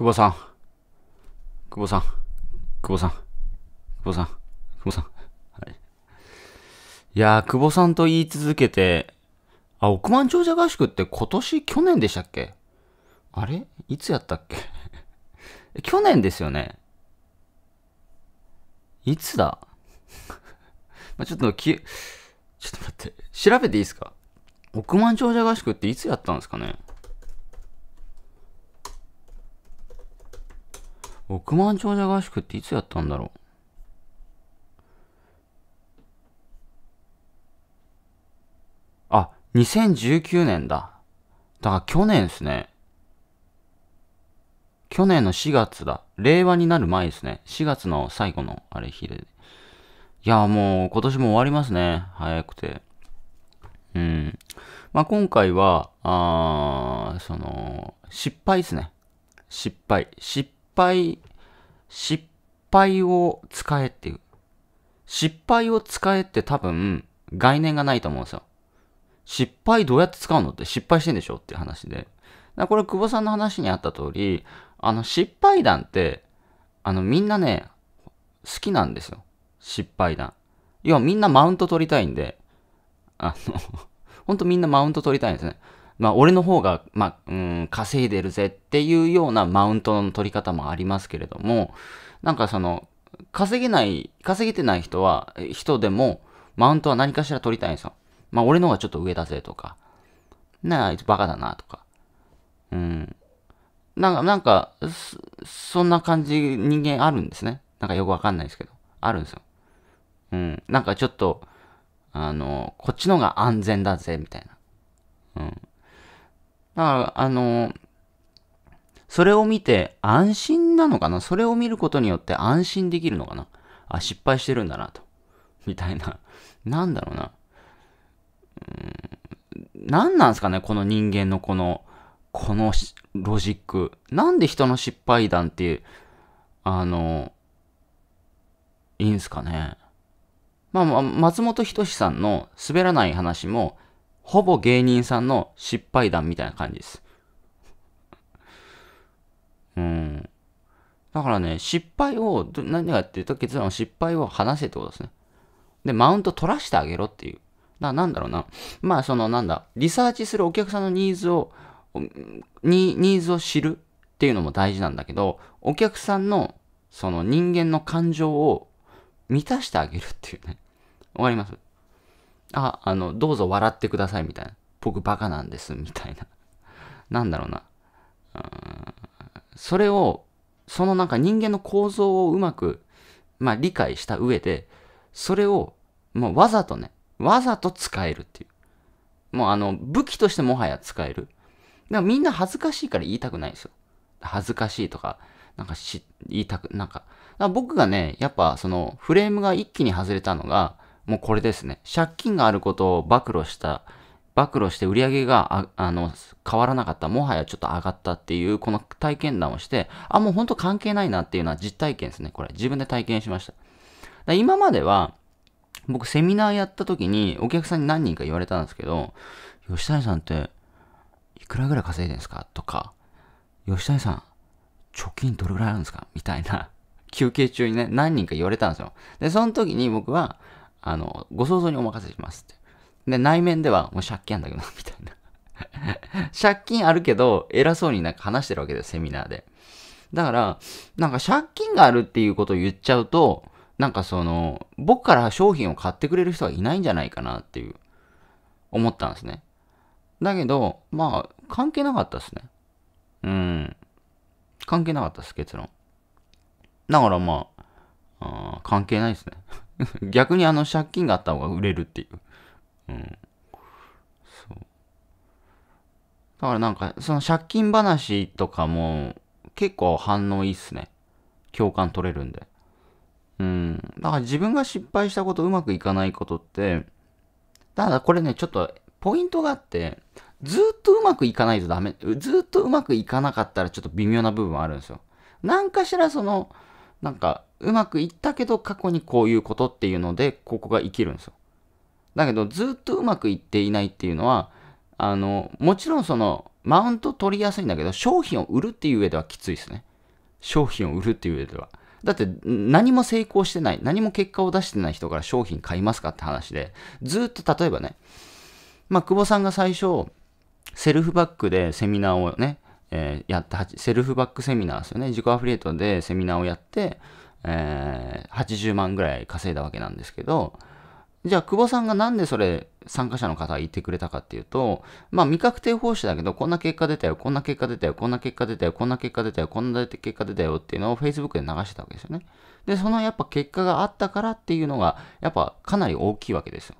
久保さん。久保さん。久保さん。久保さん。久保さん。はい。いやー、久保さんと言い続けて、あ、億万長者合宿って今年、去年でしたっけあれいつやったっけ去年ですよね。いつだ まあちょっとき、ちょっと待って、調べていいですか億万長者合宿っていつやったんですかね億万長者合宿っていつやったんだろうあ、2019年だ。だから去年ですね。去年の4月だ。令和になる前ですね。4月の最後のあれ日で。いや、もう今年も終わりますね。早くて。うん。まあ、今回は、あその、失敗ですね。失敗。失敗、失敗を使えっていう。失敗を使えって多分概念がないと思うんですよ。失敗どうやって使うのって失敗してんでしょっていう話で。これ久保さんの話にあった通り、あの失敗談って、あのみんなね、好きなんですよ。失敗談。要はみんなマウント取りたいんで、あのほんとみんなマウント取りたいんですね。まあ、俺の方が、まあ、うん、稼いでるぜっていうようなマウントの取り方もありますけれども、なんかその、稼げない、稼げてない人は、人でも、マウントは何かしら取りたいんですよ。まあ、俺の方がちょっと上だぜとか、なあ、あいつバカだなとか、うん。なんか、なんか、そんな感じ、人間あるんですね。なんかよくわかんないですけど、あるんですよ。うん。なんかちょっと、あの、こっちの方が安全だぜ、みたいな。うん。だから、あの、それを見て安心なのかなそれを見ることによって安心できるのかなあ、失敗してるんだなと。みたいな。なんだろうな。うん。何なんすかねこの人間のこの、このロジック。なんで人の失敗談っていう、あの、いいんすかね。まあ、まあ、松本人志さんの滑らない話も、ほぼ芸人さんの失敗談みたいな感じです。うん。だからね、失敗を、何がっていうと結論は失敗を話せってことですね。で、マウント取らしてあげろっていう。だなんだろうな。まあ、そのなんだ、リサーチするお客さんのニーズを、ニーズを知るっていうのも大事なんだけど、お客さんの、その人間の感情を満たしてあげるっていうね。わかりますあ、あの、どうぞ笑ってくださいみたいな。僕バカなんですみたいな。なんだろうな。それを、そのなんか人間の構造をうまく、まあ理解した上で、それを、もうわざとね、わざと使えるっていう。もうあの、武器としてもはや使える。でもみんな恥ずかしいから言いたくないですよ。恥ずかしいとか、なんかし、言いたく、なんか。か僕がね、やっぱそのフレームが一気に外れたのが、もうこれですね。借金があることを暴露した、暴露して売り上げがあの変わらなかった、もはやちょっと上がったっていう、この体験談をして、あ、もうほんと関係ないなっていうのは実体験ですね、これ。自分で体験しました。だ今までは、僕セミナーやった時にお客さんに何人か言われたんですけど、吉谷さんっていくらぐらい稼いでるんですかとか、吉谷さん、貯金どれぐらいあるんですかみたいな、休憩中にね、何人か言われたんですよ。で、その時に僕は、あの、ご想像にお任せしますって。で、内面ではもう借金あんだけどみたいな。借金あるけど、偉そうになんか話してるわけです、セミナーで。だから、なんか借金があるっていうことを言っちゃうと、なんかその、僕から商品を買ってくれる人はいないんじゃないかなっていう、思ったんですね。だけど、まあ、関係なかったですね。うん。関係なかったです、結論。だからまあ、あ関係ないですね。逆にあの借金があった方が売れるっていう。うん。そう。だからなんか、その借金話とかも結構反応いいっすね。共感取れるんで。うん。だから自分が失敗したこと、うまくいかないことって、ただこれね、ちょっとポイントがあって、ずっとうまくいかないとダメ、ずっとうまくいかなかったらちょっと微妙な部分はあるんですよ。何かしらその、なんか、うまくいったけど過去にこういうことっていうので、ここが生きるんですよ。だけど、ずっとうまくいっていないっていうのは、あの、もちろんその、マウント取りやすいんだけど、商品を売るっていう上ではきついですね。商品を売るっていう上では。だって何も成功してない、何も結果を出してない人から商品買いますかって話で、ずっと例えばね、まあ、久保さんが最初、セルフバックでセミナーをね、えー、やって、セルフバックセミナーですよね、自己アフリエイトでセミナーをやって、えー、80万ぐらい稼いだわけなんですけど、じゃあ、久保さんがなんでそれ参加者の方が言ってくれたかっていうと、まあ未確定報酬だけど、こんな結果出たよ、こんな結果出たよ、こんな結果出たよ、こんな結果出たよ、こんな結果出たよっていうのを Facebook で流してたわけですよね。で、そのやっぱ結果があったからっていうのが、やっぱかなり大きいわけですよ。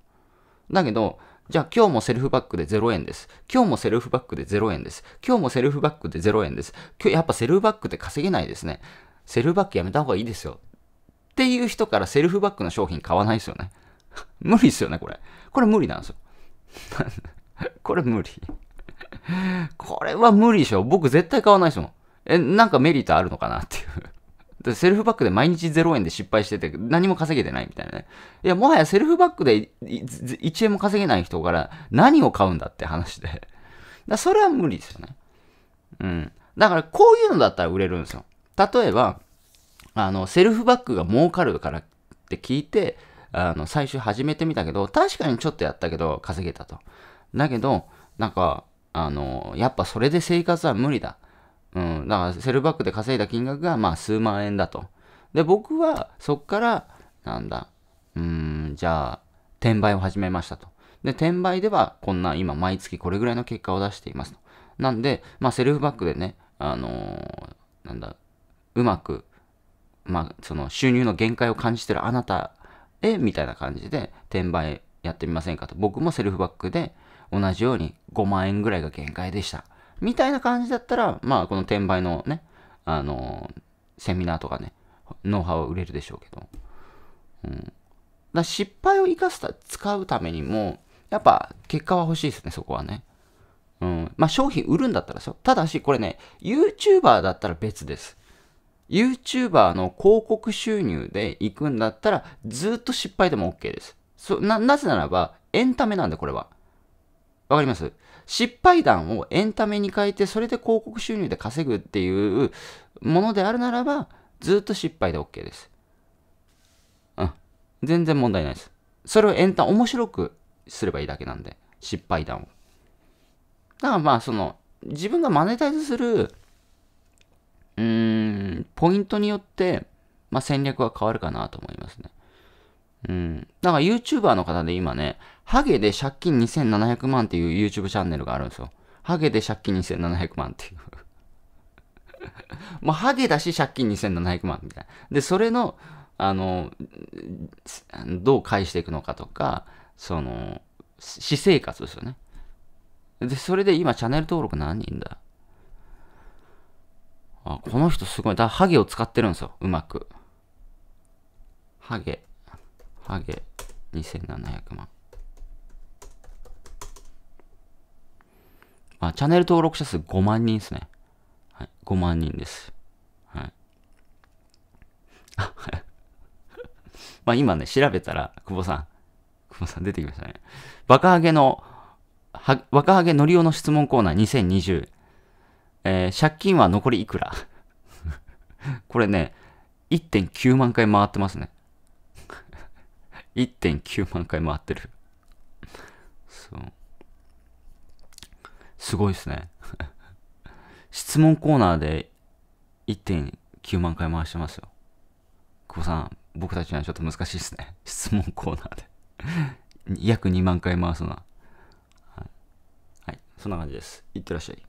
だけど、じゃあ今日もセルフバックで0円です。今日もセルフバックで0円です。今日もセルフバックで0円です。今日やっぱセルフバックって稼げないですね。セルフバッグやめた方がいいですよ。っていう人からセルフバッグの商品買わないですよね。無理ですよね、これ。これ無理なんですよ。これ無理。これは無理でしょ。僕絶対買わないですもん。え、なんかメリットあるのかなっていう。でセルフバッグで毎日0円で失敗してて何も稼げてないみたいなね。いや、もはやセルフバッグで1円も稼げない人から何を買うんだって話で。だそれは無理ですよね。うん。だからこういうのだったら売れるんですよ。例えば、あの、セルフバッグが儲かるからって聞いて、あの、最初始めてみたけど、確かにちょっとやったけど、稼げたと。だけど、なんか、あの、やっぱそれで生活は無理だ。うん、だからセルバックで稼いだ金額が、まあ、数万円だと。で、僕は、そっから、なんだ、うん、じゃあ、転売を始めましたと。で、転売では、こんな、今、毎月これぐらいの結果を出していますと。なんで、まあ、セルフバックでね、あのー、なんだ、うまく、まあ、その収入の限界を感じてるあなたへ、みたいな感じで、転売やってみませんかと。僕もセルフバックで、同じように5万円ぐらいが限界でした。みたいな感じだったら、まあ、この転売のね、あのー、セミナーとかね、ノウハウは売れるでしょうけど。うん。だ失敗を生かすた、使うためにも、やっぱ結果は欲しいですね、そこはね。うん。まあ、商品売るんだったらですよ。ただし、これね、YouTuber だったら別です。YouTuber の広告収入で行くんだったら、ずっと失敗でも OK です。そな、なぜならば、エンタメなんで、これは。わかります失敗談をエンタメに変えて、それで広告収入で稼ぐっていうものであるならば、ずっと失敗で OK です。うん。全然問題ないです。それをエンタ、面白くすればいいだけなんで、失敗談を。だからまあ、その、自分がマネタイズするうーん、ポイントによって、まあ、戦略は変わるかなと思いますね。うん。だから YouTuber の方で今ね、ハゲで借金2700万っていう YouTube チャンネルがあるんですよ。ハゲで借金2700万っていう。も うハゲだし借金2700万みたいな。で、それの、あの、どう返していくのかとか、その、私生活ですよね。で、それで今チャンネル登録何人だあ、この人すごい。だ、ハゲを使ってるんですよ。うまく。ハゲ。ハゲ。2700万。あ、チャンネル登録者数5万人ですね。はい。5万人です。はい。まあ今ね、調べたら、久保さん。久保さん出てきましたね。バカハゲの、はバカハゲのりおの質問コーナー2020。えー、借金は残りいくら これね、1.9万回回ってますね。1.9 万回回ってる。そう。すごいですね。質問コーナーで1.9万回回してますよ。久保さん、僕たちにはちょっと難しいですね。質問コーナーで 約2万回回すのは。はい。はい、そんな感じです。いってらっしゃい。